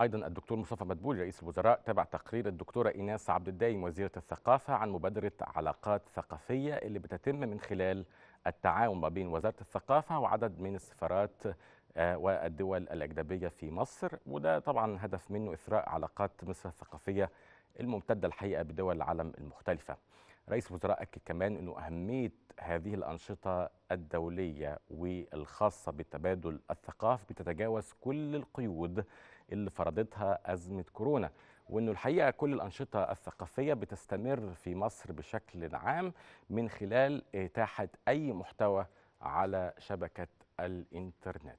ايضا الدكتور مصطفى مدبول رئيس الوزراء تابع تقرير الدكتوره ايناس عبد الدايم وزيره الثقافه عن مبادره علاقات ثقافيه اللي بتتم من خلال التعاون ما بين وزاره الثقافه وعدد من السفارات آه، والدول الاجنبيه في مصر وده طبعا هدف منه اثراء علاقات مصر الثقافيه الممتده الحقيقه بدول العالم المختلفه رئيس الوزراء أكد كمان أنه أهمية هذه الأنشطة الدولية والخاصة بالتبادل الثقافي بتتجاوز كل القيود اللي فرضتها أزمة كورونا وأنه الحقيقة كل الأنشطة الثقافية بتستمر في مصر بشكل عام من خلال إتاحة أي محتوى على شبكة الإنترنت